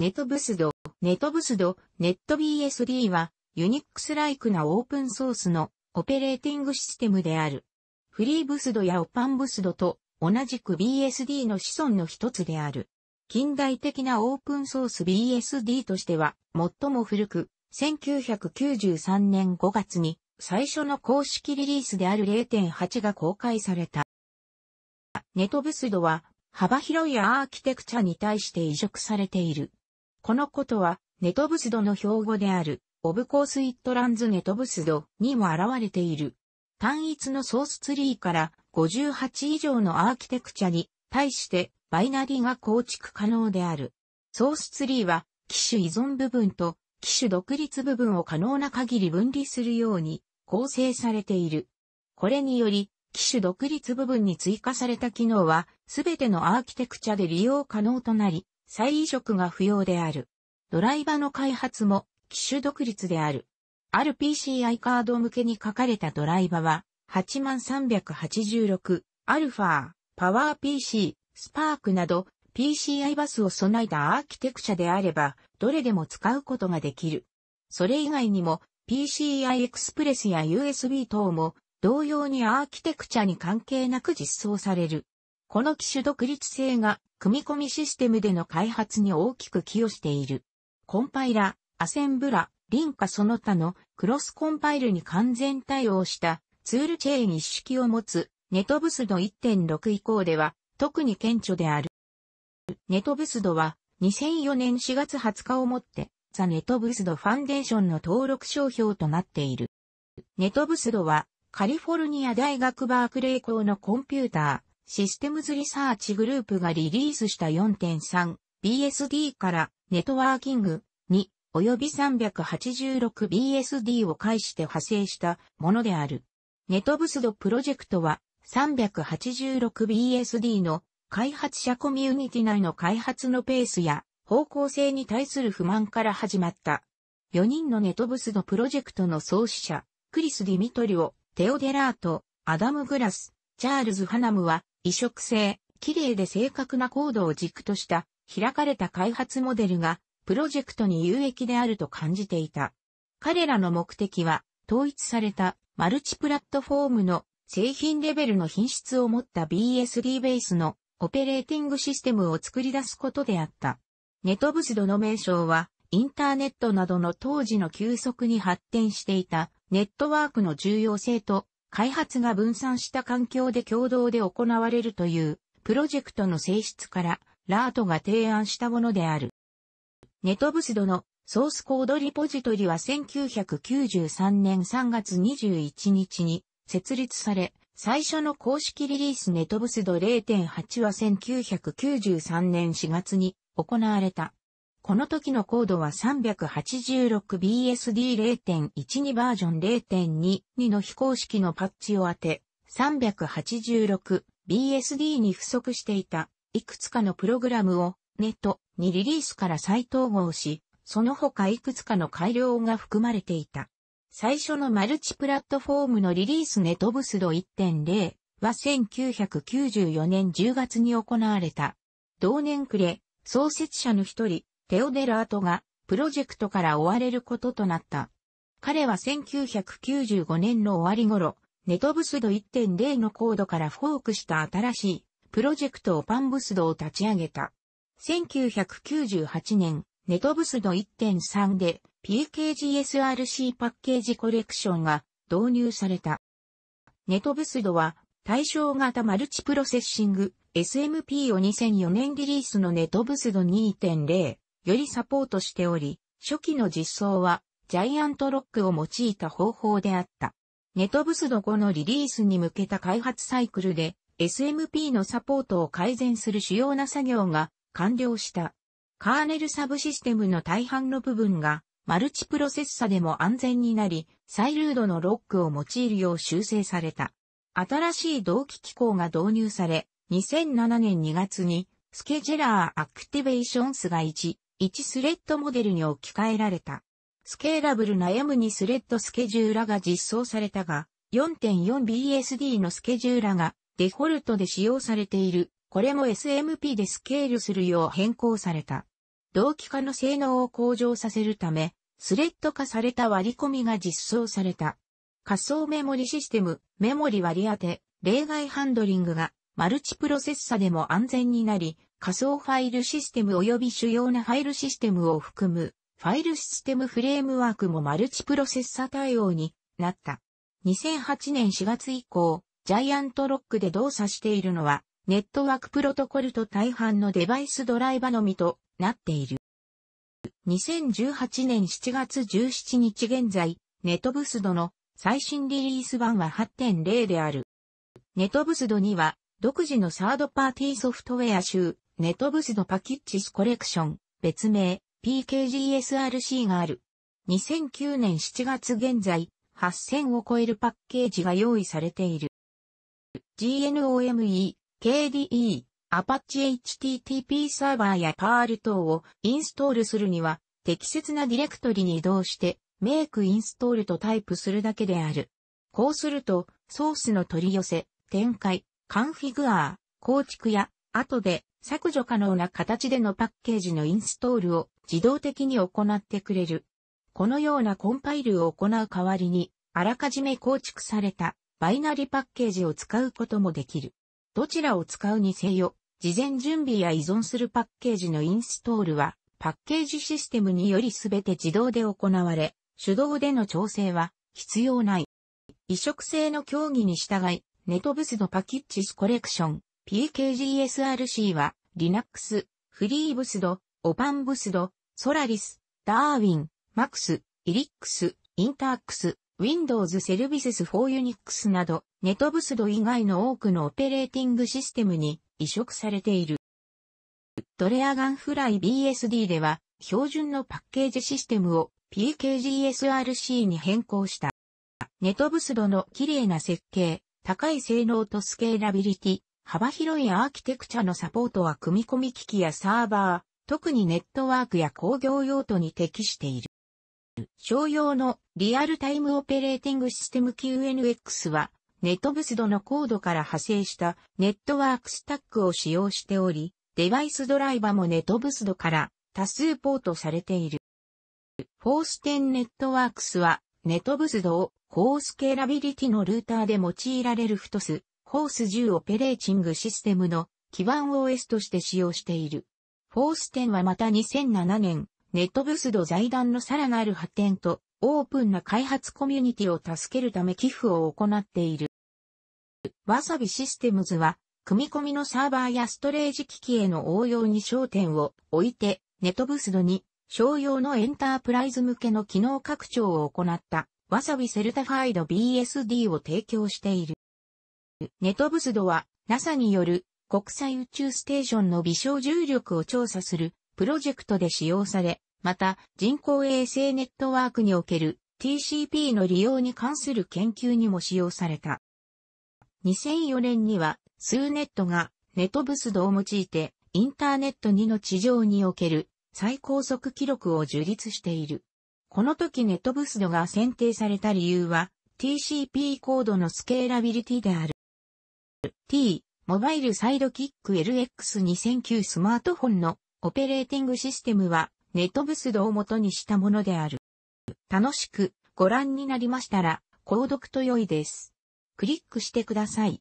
ネットブスド、ネットブスド、ネット BSD は、ユニックスライクなオープンソースのオペレーティングシステムである。フリーブスドやオパンブスドと同じく BSD の子孫の一つである。近代的なオープンソース BSD としては最も古く、1993年5月に最初の公式リリースである0.8が公開された。ネトブスドは幅広いアーキテクチャに対して移植されている。このことは、ネトブスドの標語である、オブコースイットランズネトブスドにも現れている。単一のソースツリーから58以上のアーキテクチャに対してバイナリーが構築可能である。ソースツリーは機種依存部分と機種独立部分を可能な限り分離するように構成されている。これにより、機種独立部分に追加された機能は、すべてのアーキテクチャで利用可能となり、再移植が不要である。ドライバの開発も機種独立である。ある PCI カード向けに書かれたドライバは、8386、アルファ、パワー PC、スパークなど PCI バスを備えたアーキテクチャであれば、どれでも使うことができる。それ以外にも PCI エクスプレスや USB 等も同様にアーキテクチャに関係なく実装される。この機種独立性が組み込みシステムでの開発に大きく寄与している。コンパイラ、アセンブラ、リンカその他のクロスコンパイルに完全対応したツールチェーン一式を持つネトブスド1.6以降では特に顕著である。ネトブスドは2004年4月20日をもってザ・ネトブスドファンデーションの登録商標となっている。ネトブスドはカリフォルニア大学バークレー校のコンピューター。システムズリサーチグループがリリースした 4.3BSD からネットワーキング2及び 386BSD を介して派生したものである。ネトブスドプロジェクトは 386BSD の開発者コミュニティ内の開発のペースや方向性に対する不満から始まった。4人のネトブスドプロジェクトの創始者、クリス・ディミトリオ、テオデラート、アダム・グラス、チャールズ・ハナムは移植性、綺麗で正確なコードを軸とした開かれた開発モデルがプロジェクトに有益であると感じていた。彼らの目的は統一されたマルチプラットフォームの製品レベルの品質を持った BSD ベースのオペレーティングシステムを作り出すことであった。ネトブスドの名称はインターネットなどの当時の急速に発展していたネットワークの重要性と開発が分散した環境で共同で行われるというプロジェクトの性質からラートが提案したものである。ネトブスドのソースコードリポジトリは1993年3月21日に設立され、最初の公式リリースネトブスド0.8は1993年4月に行われた。この時のコードは 386BSD0.12 バージョン0.22の非公式のパッチを当て、386BSD に不足していたいくつかのプログラムをネットにリリースから再統合し、その他いくつかの改良が含まれていた。最初のマルチプラットフォームのリリースネトブスド1.0は1994年10月に行われた。同年暮れ、創設者の一人、テオデラートがプロジェクトから追われることとなった。彼は1995年の終わり頃、ネトブスド1.0のコードからフォークした新しいプロジェクトをパンブスドを立ち上げた。1998年、ネトブスド1.3で PKGSRC パッケージコレクションが導入された。ネトブスドは対象型マルチプロセッシング SMP を2004年リリースのネトブスド2.0よりサポートしており、初期の実装はジャイアントロックを用いた方法であった。ネトブスド5のリリースに向けた開発サイクルで SMP のサポートを改善する主要な作業が完了した。カーネルサブシステムの大半の部分がマルチプロセッサでも安全になり、再ルードのロックを用いるよう修正された。新しい同期機構が導入され、2007年2月にスケジェラーアクティベーションスが1、1スレッドモデルに置き換えられた。スケーラブルな M2 スレッドスケジューラが実装されたが、4.4BSD のスケジューラがデフォルトで使用されている。これも SMP でスケールするよう変更された。同期化の性能を向上させるため、スレッド化された割り込みが実装された。仮想メモリシステム、メモリ割り当て、例外ハンドリングがマルチプロセッサでも安全になり、仮想ファイルシステム及び主要なファイルシステムを含むファイルシステムフレームワークもマルチプロセッサ対応になった。2008年4月以降、ジャイアントロックで動作しているのは、ネットワークプロトコルと大半のデバイスドライバのみとなっている。2018年7月17日現在、ネトブスドの最新リリース版は8.0である。ネトブスドには、独自のサードパーティーソフトウェア集、ネトブスのパキッチスコレクション、別名、PKGSRC がある。2009年7月現在、8000を超えるパッケージが用意されている。GNOME、KDE、Apache HTTP サーバーやパール等をインストールするには、適切なディレクトリに移動して、メイクインストールとタイプするだけである。こうすると、ソースの取り寄せ、展開、カンフィグアー、構築や、後で削除可能な形でのパッケージのインストールを自動的に行ってくれる。このようなコンパイルを行う代わりに、あらかじめ構築されたバイナリパッケージを使うこともできる。どちらを使うにせよ、事前準備や依存するパッケージのインストールは、パッケージシステムによりすべて自動で行われ、手動での調整は必要ない。移植性の協議に従い、ネトブスのパキッチスコレクション、PKGSRC は Linux、FreeBSD、OpenBSD、Solaris、Darwin、Max、Elix、Interx、Windows Services for Unix など、ネ e t b s d 以外の多くのオペレーティングシステムに移植されている。ドレアガンフライ BSD では、標準のパッケージシステムを PKGSRC に変更した。ネトブスドの綺麗な設計、高い性能とスケーラビリティ、幅広いアーキテクチャのサポートは組み込み機器やサーバー、特にネットワークや工業用途に適している。商用のリアルタイムオペレーティングシステム QNX は、ネットブスドのコードから派生したネットワークスタックを使用しており、デバイスドライバもネットブスドから多数ポートされている。フォーステンネットワークスは、ネットブスドを高スケーラビリティのルーターで用いられるフトス、フォース10オペレーチングシステムの基盤 OS として使用している。フォース10はまた2007年、ネットブスド財団のさらなる発展とオープンな開発コミュニティを助けるため寄付を行っている。わさびシステムズは、組み込みのサーバーやストレージ機器への応用に焦点を置いて、ネットブスドに商用のエンタープライズ向けの機能拡張を行った、わさびセルタファイド BSD を提供している。ネトブスドは NASA による国際宇宙ステーションの微小重力を調査するプロジェクトで使用され、また人工衛星ネットワークにおける TCP の利用に関する研究にも使用された。2004年にはスーネットがネトブスドを用いてインターネット2の地上における最高速記録を樹立している。この時ネトブスドが選定された理由は TCP コードのスケーラビリティである。T、モバイルサイドキック LX2009 スマートフォンのオペレーティングシステムはネットブスドを元にしたものである。楽しくご覧になりましたら、購読と良いです。クリックしてください。